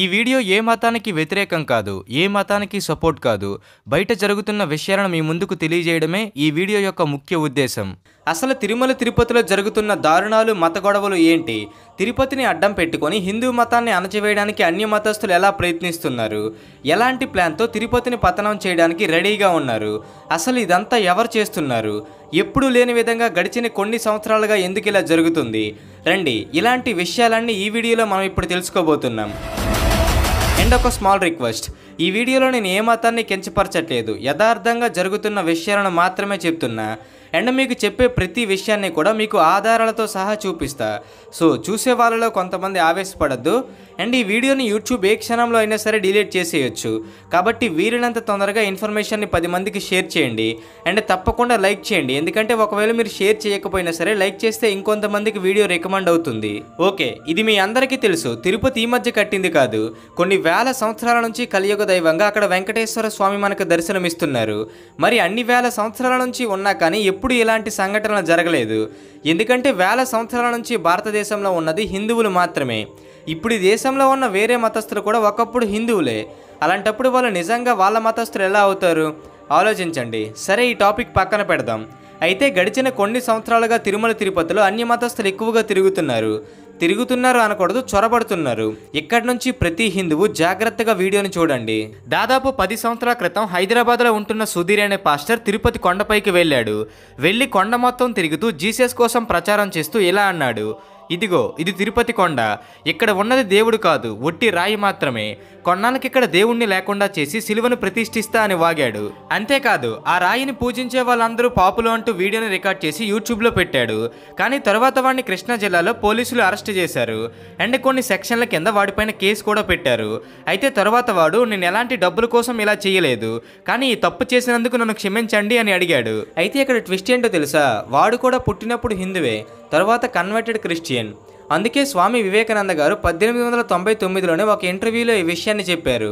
ఈ వీడియో ఏ మతానికి వ్యతిరేకం కాదు ఏ మతానికి సపోర్ట్ కాదు బయట జరుగుతున్న విషయాలను మీ ముందుకు తెలియజేయడమే ఈ వీడియో యొక్క ముఖ్య ఉద్దేశం అసలు తిరుమల తిరుపతిలో జరుగుతున్న దారుణాలు మత గొడవలు ఏంటి తిరుపతిని అడ్డం పెట్టుకొని హిందూ మతాన్ని అణచివేయడానికి అన్య మతస్థులు ఎలా ప్రయత్నిస్తున్నారు ఎలాంటి ప్లాన్తో తిరుపతిని పతనం చేయడానికి రెడీగా ఉన్నారు అసలు ఇదంతా ఎవరు చేస్తున్నారు ఎప్పుడూ లేని విధంగా గడిచిన కొన్ని సంవత్సరాలుగా ఎందుకు ఇలా జరుగుతుంది రండి ఇలాంటి విషయాలన్నీ ఈ వీడియోలో మనం ఇప్పుడు తెలుసుకోబోతున్నాం End up a small request. ఈ వీడియోలో నేను ఏ మతాన్ని కించపరచట్లేదు యథార్థంగా జరుగుతున్న విషయాలను మాత్రమే చెప్తున్నా అండ్ మీకు చెప్పే ప్రతి విషయాన్ని కూడా మీకు ఆధారాలతో సహా చూపిస్తా సో చూసే వాళ్ళలో కొంతమంది ఆవేశపడద్దు అండ్ ఈ వీడియోని యూట్యూబ్ ఏ క్షణంలో అయినా సరే డిలీట్ చేసేయచ్చు కాబట్టి వీలైనంత తొందరగా ఇన్ఫర్మేషన్ని పది మందికి షేర్ చేయండి అండ్ తప్పకుండా లైక్ చేయండి ఎందుకంటే ఒకవేళ మీరు షేర్ చేయకపోయినా సరే లైక్ చేస్తే ఇంకొంతమందికి వీడియో రికమెండ్ అవుతుంది ఓకే ఇది మీ అందరికీ తెలుసు తిరుపతి ఈ మధ్య కట్టింది కాదు కొన్ని వేల సంవత్సరాల నుంచి కలియుగ దైవంగా అక్కడ వెంకటేశ్వర స్వామి మనకు దర్శనమిస్తున్నారు మరి అన్ని వేల సంవత్సరాల నుంచి ఉన్నా కానీ ఎప్పుడు ఇలాంటి సంఘటనలు జరగలేదు ఎందుకంటే వేల సంవత్సరాల నుంచి భారతదేశంలో ఉన్నది హిందువులు మాత్రమే ఇప్పుడు ఈ దేశంలో ఉన్న వేరే మతస్థులు కూడా ఒకప్పుడు హిందువులే అలాంటప్పుడు వాళ్ళు నిజంగా వాళ్ళ మతస్థులు ఎలా అవుతారు ఆలోచించండి సరే ఈ టాపిక్ పక్కన పెడదాం అయితే గడిచిన కొన్ని సంవత్సరాలుగా తిరుమల తిరుపతిలో అన్ని మతస్థులు ఎక్కువగా తిరుగుతున్నారు తిరుగుతున్నారు అనకూడదు చొరబడుతున్నారు ఇక్కడ నుంచి ప్రతి హిందువు జాగ్రత్తగా వీడియోని చూడండి దాదాపు పది సంవత్సరాల క్రితం హైదరాబాద్లో ఉంటున్న సుధీర్ అనే పాస్టర్ తిరుపతి కొండపైకి వెళ్ళాడు వెళ్ళి కొండ మొత్తం తిరుగుతూ జీసస్ కోసం ప్రచారం చేస్తూ ఇలా అన్నాడు ఇదిగో ఇది తిరుపతి కొండ ఇక్కడ ఉన్నది దేవుడు కాదు ఒట్టి రాయి మాత్రమే కొన్నాళ్ళకి ఇక్కడ దేవుణ్ణి లేకుండా చేసి సిలువను ప్రతిష్ఠిస్తా అని వాగాడు అంతేకాదు ఆ రాయిని పూజించే వాళ్ళందరూ పాపులు అంటూ వీడియోని రికార్డ్ చేసి యూట్యూబ్లో పెట్టాడు కానీ తర్వాత వాడిని కృష్ణా జిల్లాలో పోలీసులు అరెస్ట్ చేశారు అండ్ కొన్ని సెక్షన్ల కింద వాడిపైన కేసు కూడా పెట్టారు అయితే తర్వాత వాడు నేను ఎలాంటి డబ్బుల కోసం ఇలా చేయలేదు కానీ ఈ తప్పు చేసినందుకు నన్ను క్షమించండి అని అడిగాడు అయితే ఇక్కడ ట్విస్ట్ ఏంటో తెలుసా వాడు కూడా పుట్టినప్పుడు హిందువే తర్వాత కన్వర్టెడ్ క్రిస్టియన్ ఇండియన్ అందుకే స్వామి వివేకానంద గారు పద్దెనిమిది వందల తొంభై తొమ్మిదిలోనే ఒక ఇంటర్వ్యూలో ఈ విషయాన్ని చెప్పారు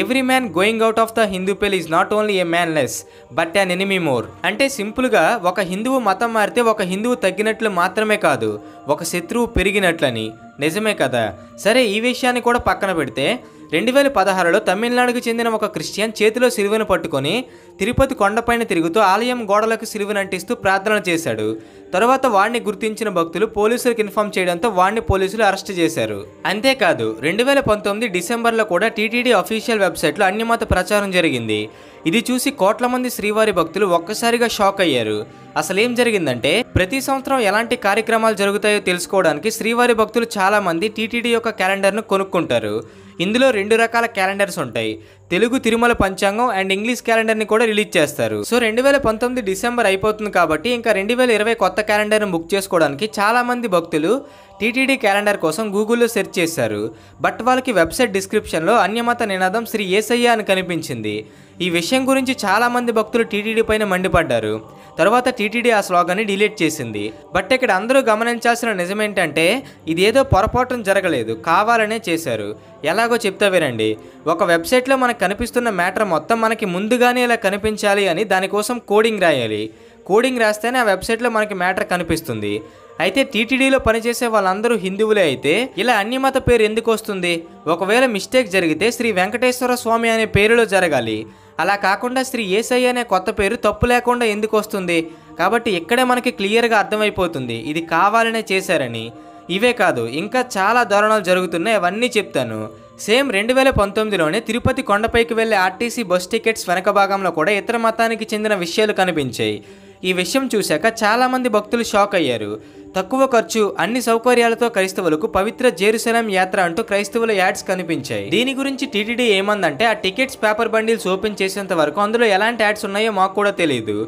every man going out of the Hindu pale is not only a man less but an enemy more అంటే సింపుల్గా ఒక హిందువు మతం మారితే ఒక హిందువు తగ్గినట్లు మాత్రమే కాదు ఒక శత్రువు పెరిగినట్లని నిజమే కదా సరే ఈ విషయాన్ని కూడా పక్కన పెడితే రెండు వేల పదహారులో తమిళనాడుకు చెందిన ఒక క్రిస్టియన్ చేతిలో సిలువను పట్టుకొని తిరుపతి కొండపైన తిరుగుతూ ఆలయం గోడలకు సిలువను అంటిస్తూ ప్రార్థన చేశాడు తర్వాత వాడిని గుర్తించిన భక్తులు పోలీసులకు ఇన్ఫామ్ చేయడంతో వాడిని పోలీసులు అరెస్ట్ చేశారు అంతేకాదు రెండు వేల పంతొమ్మిది డిసెంబర్లో కూడా టీటీడీ అఫీషియల్ వెబ్సైట్లో అన్యమత ప్రచారం జరిగింది ఇది చూసి కోట్ల మంది శ్రీవారి భక్తులు ఒక్కసారిగా షాక్ అయ్యారు అసలు ఏం జరిగిందంటే ప్రతి సంవత్సరం ఎలాంటి కార్యక్రమాలు జరుగుతాయో తెలుసుకోవడానికి శ్రీవారి భక్తులు చాలామంది టీటీడీ యొక్క క్యాలెండర్ను కొనుక్కుంటారు ఇందులో రెండు రకాల క్యాలెండర్స్ ఉంటాయి తెలుగు తిరుమల పంచాంగం అండ్ ఇంగ్లీష్ క్యాలెండర్ని కూడా రిలీజ్ చేస్తారు సో రెండు వేల పంతొమ్మిది డిసెంబర్ అయిపోతుంది కాబట్టి ఇంకా రెండు వేల ఇరవై కొత్త క్యాలెండర్ను బుక్ చేసుకోవడానికి చాలామంది భక్తులు టీటీడీ క్యాలెండర్ కోసం గూగుల్లో సెర్చ్ చేశారు బట్ వాళ్ళకి వెబ్సైట్ డిస్క్రిప్షన్లో అన్యమత నినాదం శ్రీ ఏసయ్య అని కనిపించింది ఈ విషయం గురించి చాలామంది భక్తులు టీటీడీ పైన మండిపడ్డారు తర్వాత టీటీడీ ఆ స్లోగాన్ని డిలీట్ చేసింది బట్ ఇక్కడ అందరూ గమనించాల్సిన నిజమేంటంటే ఇదేదో పొరపాటును జరగలేదు కావాలనే చేశారు ఎలాగో చెప్తా వినండి ఒక వెబ్సైట్లో మనకు కనిపిస్తున్న మ్యాటర్ మొత్తం మనకి ముందుగానే ఇలా కనిపించాలి అని దానికోసం కోడింగ్ రాయాలి కోడింగ్ రాస్తేనే ఆ వెబ్సైట్లో మనకి మ్యాటర్ కనిపిస్తుంది అయితే టీటీడీలో పనిచేసే వాళ్ళందరూ హిందువులే అయితే ఇలా అన్ని మత పేరు ఎందుకు వస్తుంది ఒకవేళ మిస్టేక్ జరిగితే శ్రీ వెంకటేశ్వర స్వామి అనే పేరులో జరగాలి అలా కాకుండా శ్రీ ఏసై అనే కొత్త పేరు తప్పు లేకుండా ఎందుకు వస్తుంది కాబట్టి ఇక్కడే మనకి క్లియర్గా అర్థమైపోతుంది ఇది కావాలనే చేశారని ఇవే కాదు ఇంకా చాలా దారుణాలు జరుగుతున్నాయి అవన్నీ చెప్తాను సేమ్ రెండు వేల పంతొమ్మిదిలోనే తిరుపతి కొండపైకి వెళ్లే ఆర్టీసీ బస్ టికెట్స్ వెనక భాగంలో కూడా ఇతర మతానికి చెందిన విషయాలు కనిపించాయి ఈ విషయం చూశాక చాలామంది భక్తులు షాక్ అయ్యారు తక్కువ ఖర్చు అన్ని సౌకర్యాలతో క్రైస్తవులకు పవిత్ర జేరుసలం యాత్ర అంటూ క్రైస్తవుల యాడ్స్ కనిపించాయి దీని గురించి టీటీడీ ఏమందంటే ఆ టికెట్స్ పేపర్ బండిల్స్ ఓపెన్ చేసేంత వరకు అందులో ఎలాంటి యాడ్స్ ఉన్నాయో మాకు కూడా తెలియదు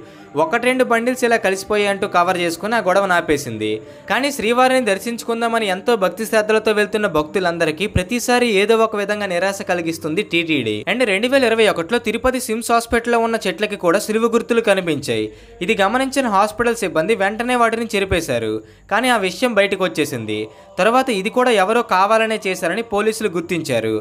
ఒకటి రెండు బండిల్స్ ఇలా కలిసిపోయాయి అంటూ కవర్ చేసుకుని ఆ గొడవ నాపేసింది కానీ శ్రీవారిని దర్శించుకుందామని ఎంతో భక్తి శ్రద్ధలతో వెళ్తున్న భక్తులందరికీ ప్రతిసారి ఏదో ఒక విధంగా నిరాశ కలిగిస్తుంది టీటీడీ అండ్ రెండు వేల ఇరవై ఒకటిలో తిరుపతి సిమ్స్ హాస్పిటల్లో ఉన్న చెట్లకి కూడా సిలువు గుర్తులు కనిపించాయి ఇది గమనించిన హాస్పిటల్ సిబ్బంది వెంటనే వాటిని చెరిపేశారు కానీ ఆ విషయం బయటకు వచ్చేసింది తర్వాత ఇది కూడా ఎవరో కావాలనే చేశారని పోలీసులు గుర్తించారు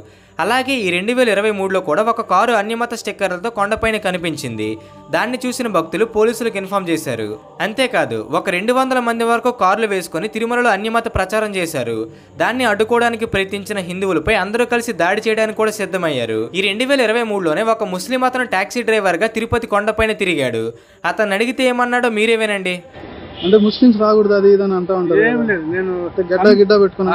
అలాగే ఈ రెండు వేల ఇరవై మూడులో కూడా ఒక కారు అన్యమత స్టిక్కర్లతో కొండపైన కనిపించింది దాన్ని చూసిన భక్తులు పోలీసులకు ఇన్ఫామ్ చేశారు అంతేకాదు ఒక రెండు వందల మంది వరకు కార్లు వేసుకొని తిరుమలలో అన్యమత ప్రచారం చేశారు దాన్ని అడ్డుకోవడానికి ప్రయత్నించిన హిందువులపై అందరూ కలిసి దాడి చేయడానికి కూడా సిద్ధమయ్యారు ఈ రెండు వేల ఇరవై మూడులోనే ఒక ముస్లిం అతను ట్యాక్సీ డ్రైవర్గా తిరుపతి కొండపైన తిరిగాడు అతను అడిగితే ఏమన్నాడో మీరే వినండి అంటే ముస్లింస్ రాకూడదు అది ఇదని అంటా ఉంటారు ఏం లేదు నేను గడ్డ గిడ్డ పెట్టుకున్నా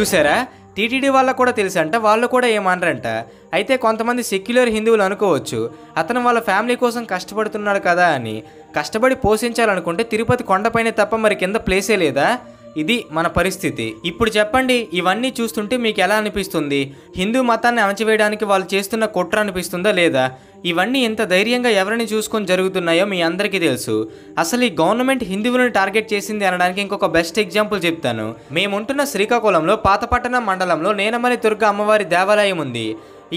చూసారా టీటీడీ వాళ్ళకు కూడా అంట వాళ్ళు కూడా ఏమనరంట అయితే కొంతమంది సెక్యులర్ హిందువులు అనుకోవచ్చు అతను వాళ్ళ ఫ్యామిలీ కోసం కష్టపడుతున్నాడు కదా అని కష్టపడి పోషించాలనుకుంటే తిరుపతి కొండపైనే తప్ప మరి కింద ప్లేసే లేదా ఇది మన పరిస్థితి ఇప్పుడు చెప్పండి ఇవన్నీ చూస్తుంటే మీకు ఎలా అనిపిస్తుంది హిందూ మతాన్ని అణచివేయడానికి వాళ్ళు చేస్తున్న కుట్ర అనిపిస్తుందా లేదా ఇవన్నీ ఎంత ధైర్యంగా ఎవరిని చూసుకొని జరుగుతున్నాయో మీ అందరికీ తెలుసు అసలు ఈ గవర్నమెంట్ హిందువులను టార్గెట్ చేసింది అనడానికి ఇంకొక బెస్ట్ ఎగ్జాంపుల్ చెప్తాను మేముంటున్న శ్రీకాకుళంలో పాతపట్టణం మండలంలో నేనమని దుర్గ అమ్మవారి దేవాలయం ఉంది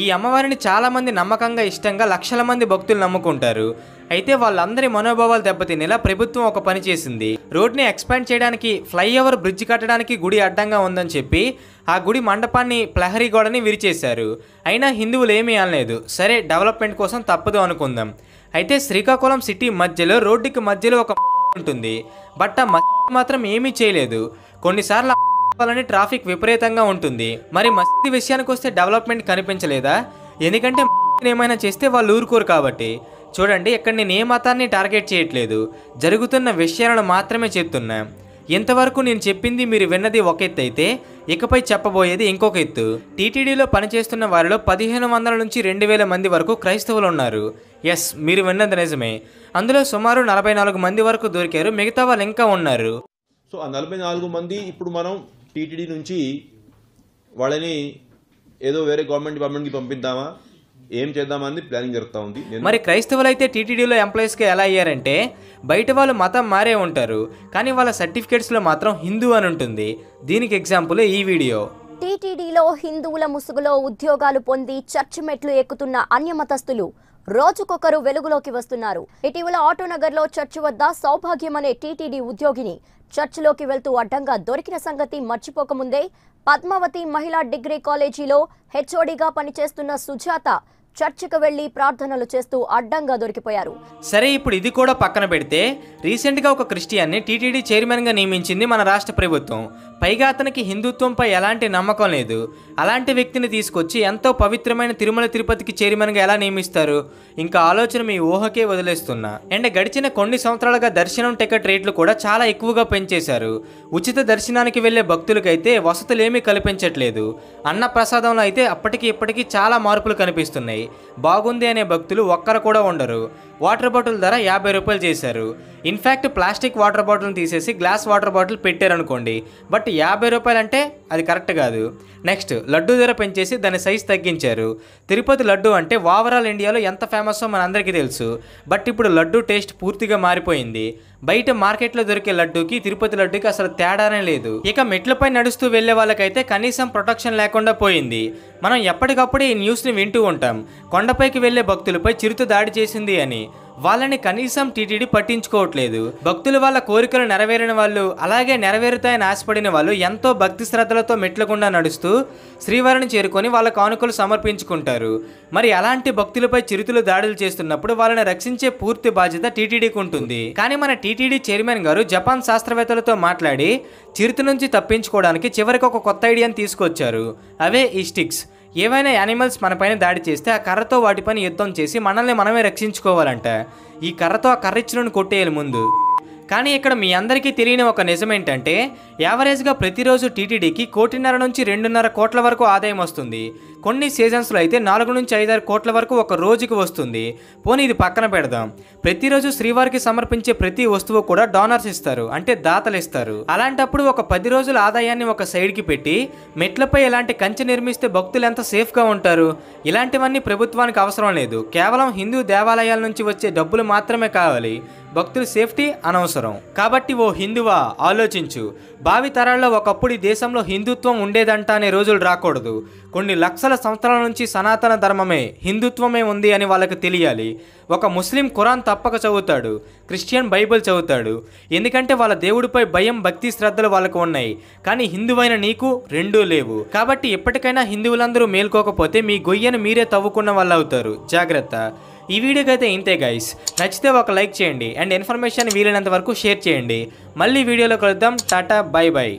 ఈ అమ్మవారిని చాలామంది నమ్మకంగా ఇష్టంగా లక్షల మంది భక్తులు నమ్ముకుంటారు అయితే వాళ్ళందరి మనోభావాలు దెబ్బతినేలా ప్రభుత్వం ఒక పని చేసింది రోడ్ని ఎక్స్పాండ్ చేయడానికి ఫ్లైఓవర్ బ్రిడ్జ్ కట్టడానికి గుడి అడ్డంగా ఉందని చెప్పి ఆ గుడి మండపాన్ని ప్రహరీ గోడని విరిచేశారు అయినా హిందువులు ఏమీ అనలేదు సరే డెవలప్మెంట్ కోసం తప్పదు అనుకుందాం అయితే శ్రీకాకుళం సిటీ మధ్యలో రోడ్డుకి మధ్యలో ఒక ఉంటుంది బట్ ఆ మాత్రం ఏమీ చేయలేదు కొన్నిసార్లు చెప్పాలని ట్రాఫిక్ విపరీతంగా ఉంటుంది మరి మసీదు విషయానికి వస్తే డెవలప్మెంట్ కనిపించలేదా ఎందుకంటే ఏమైనా చేస్తే వాళ్ళు ఊరుకోరు కాబట్టి చూడండి ఇక్కడ నేను ఏ మతాన్ని టార్గెట్ చేయట్లేదు జరుగుతున్న విషయాలను మాత్రమే చెప్తున్నా ఇంతవరకు నేను చెప్పింది మీరు విన్నది ఒక ఎత్తు అయితే ఇకపై చెప్పబోయేది ఇంకొక ఎత్తు టీటీడీలో పనిచేస్తున్న వారిలో పదిహేను వందల నుంచి రెండు వేల మంది వరకు క్రైస్తవులు ఉన్నారు ఎస్ మీరు విన్నది నిజమే అందులో సుమారు నలభై నాలుగు మంది వరకు దొరికారు మిగతా వాళ్ళు ఇంకా ఉన్నారు సో ఆ నలభై నాలుగు మంది ఇప్పుడు మనం టీటీడీ నుంచి వాళ్ళని ఏదో వేరే గవర్నమెంట్ డిపార్ట్మెంట్కి పంపిద్దామా ఏం చేద్దామని ప్లానింగ్ జరుగుతూ ఉంది మరి క్రైస్తవులు అయితే టీటీడీలో ఎంప్లాయీస్కి ఎలా అయ్యారంటే బయట వాళ్ళు మతం మారే ఉంటారు కానీ వాళ్ళ సర్టిఫికేట్స్లో మాత్రం హిందూ అని ఉంటుంది దీనికి ఎగ్జాంపుల్ ఈ వీడియో టీటీడీలో హిందువుల ముసుగులో ఉద్యోగాలు పొంది చర్చి మెట్లు ఎక్కుతున్న అన్యమతస్తులు రోజుకొకరు వెలుగులోకి వస్తున్నారు ఇటీవల ఆటోనగర్లో చర్చి వద్ద సౌభాగ్యం అనే టీటీడీ ఉద్యోగిని చర్చిలోకి వెళ్తూ అడ్డంగా దొరికిన సంగతి మర్చిపోకముందే పద్మావతి మహిళా డిగ్రీ కాలేజీలో హెచ్ఓడిగా పనిచేస్తున్న సుజాత చర్చికి వెళ్లి ప్రార్థనలు చేస్తూ అడ్డంగా దొరికిపోయారు సరే ఇప్పుడు ఇది కూడా పక్కన పెడితే రీసెంట్గా ఒక క్రిస్టియన్ని టీటీడీ గా నియమించింది మన రాష్ట్ర ప్రభుత్వం పైగా అతనికి హిందుత్వంపై ఎలాంటి నమ్మకం లేదు అలాంటి వ్యక్తిని తీసుకొచ్చి ఎంతో పవిత్రమైన తిరుమల తిరుపతికి చైర్మన్గా ఎలా నియమిస్తారు ఇంకా ఆలోచన మీ ఊహకే వదిలేస్తున్నా అండ్ గడిచిన కొన్ని సంవత్సరాలుగా దర్శనం టికెట్ రేట్లు కూడా చాలా ఎక్కువగా పెంచేశారు ఉచిత దర్శనానికి వెళ్లే భక్తులకైతే వసతులేమీ కల్పించట్లేదు అన్న ప్రసాదంలో అయితే అప్పటికి ఇప్పటికీ చాలా మార్పులు కనిపిస్తున్నాయి బాగుంది అనే భక్తులు ఒక్కరు కూడా ఉండరు వాటర్ బాటిల్ ధర యాభై రూపాయలు చేశారు ఇన్ఫ్యాక్ట్ ప్లాస్టిక్ వాటర్ బాటిల్ని తీసేసి గ్లాస్ వాటర్ బాటిల్ పెట్టారనుకోండి బట్ యాభై రూపాయలు అంటే అది కరెక్ట్ కాదు నెక్స్ట్ లడ్డు ధర పెంచేసి దాని సైజ్ తగ్గించారు తిరుపతి లడ్డు అంటే ఓవరాల్ ఇండియాలో ఎంత ఫేమస్ మనందరికీ తెలుసు బట్ ఇప్పుడు లడ్డు టేస్ట్ పూర్తిగా మారిపోయింది బయట మార్కెట్లో దొరికే లడ్డూకి తిరుపతి లడ్డూకి అసలు తేడానే లేదు ఇక మెట్లపై నడుస్తూ వెళ్లే వాళ్ళకైతే కనీసం ప్రొటెక్షన్ లేకుండా పోయింది మనం ఎప్పటికప్పుడు ఈ న్యూస్ని వింటూ ఉంటాం కొండపైకి వెళ్లే భక్తులపై చిరుత దాడి చేసింది అని వాళ్ళని కనీసం టీటీడీ పట్టించుకోవట్లేదు భక్తుల వాళ్ళ కోరికలు నెరవేరిన వాళ్ళు అలాగే నెరవేరుతాయని ఆశపడిన వాళ్ళు ఎంతో భక్తి శ్రద్ధలతో మెట్లకుండా నడుస్తూ శ్రీవారిని చేరుకొని వాళ్ళ కానుకలు సమర్పించుకుంటారు మరి అలాంటి భక్తులపై చిరుతులు దాడులు చేస్తున్నప్పుడు వాళ్ళని రక్షించే పూర్తి బాధ్యత టీటీడీకి ఉంటుంది కానీ మన టీటీడీ చైర్మన్ గారు జపాన్ శాస్త్రవేత్తలతో మాట్లాడి చిరుత నుంచి తప్పించుకోవడానికి చివరికి ఒక కొత్త ఐడియాని తీసుకొచ్చారు అవే ఈ స్టిక్స్ ఏవైనా యానిమల్స్ మనపైన దాడి చేస్తే ఆ కర్రతో వాటిపైన యుద్ధం చేసి మనల్ని మనమే రక్షించుకోవాలంట ఈ కర్రతో ఆ కర్రిచ్చులను కొట్టేయాలి ముందు కానీ ఇక్కడ మీ అందరికీ తెలియని ఒక నిజం ఏంటంటే యావరేజ్గా ప్రతిరోజు టీటీడీకి కోటిన్నర నుంచి రెండున్నర కోట్ల వరకు ఆదాయం వస్తుంది కొన్ని సీజన్స్లో అయితే నాలుగు నుంచి ఐదారు కోట్ల వరకు ఒక రోజుకి వస్తుంది పోనీ ఇది పక్కన పెడదాం ప్రతిరోజు శ్రీవారికి సమర్పించే ప్రతి వస్తువు కూడా డోనర్స్ ఇస్తారు అంటే దాతలు ఇస్తారు అలాంటప్పుడు ఒక పది రోజుల ఆదాయాన్ని ఒక సైడ్కి పెట్టి మెట్లపై ఇలాంటి కంచె నిర్మిస్తే భక్తులు ఎంత సేఫ్గా ఉంటారు ఇలాంటివన్నీ ప్రభుత్వానికి అవసరం లేదు కేవలం హిందూ దేవాలయాల నుంచి వచ్చే డబ్బులు మాత్రమే కావాలి భక్తుల సేఫ్టీ అనవసరం కాబట్టి ఓ హిందువా ఆలోచించు భావి తరాల్లో ఒకప్పుడు ఈ దేశంలో హిందుత్వం ఉండేదంట అనే రోజులు రాకూడదు కొన్ని లక్షల సంవత్సరాల నుంచి సనాతన ధర్మమే హిందుత్వమే ఉంది అని వాళ్ళకి తెలియాలి ఒక ముస్లిం ఖురాన్ తప్పక చదువుతాడు క్రిస్టియన్ బైబిల్ చదువుతాడు ఎందుకంటే వాళ్ళ దేవుడిపై భయం భక్తి శ్రద్ధలు వాళ్ళకు ఉన్నాయి కానీ హిందువైన నీకు రెండూ లేవు కాబట్టి ఎప్పటికైనా హిందువులందరూ మేల్కోకపోతే మీ గొయ్యను మీరే తవ్వుకున్న వాళ్ళు అవుతారు జాగ్రత్త ఈ వీడియోకి అయితే ఇంతే గైస్ నచ్చితే ఒక లైక్ చేయండి అండ్ ఇన్ఫర్మేషన్ వీలైనంత వరకు షేర్ చేయండి మళ్ళీ వీడియోలో కలుద్దాం టాటా బై బై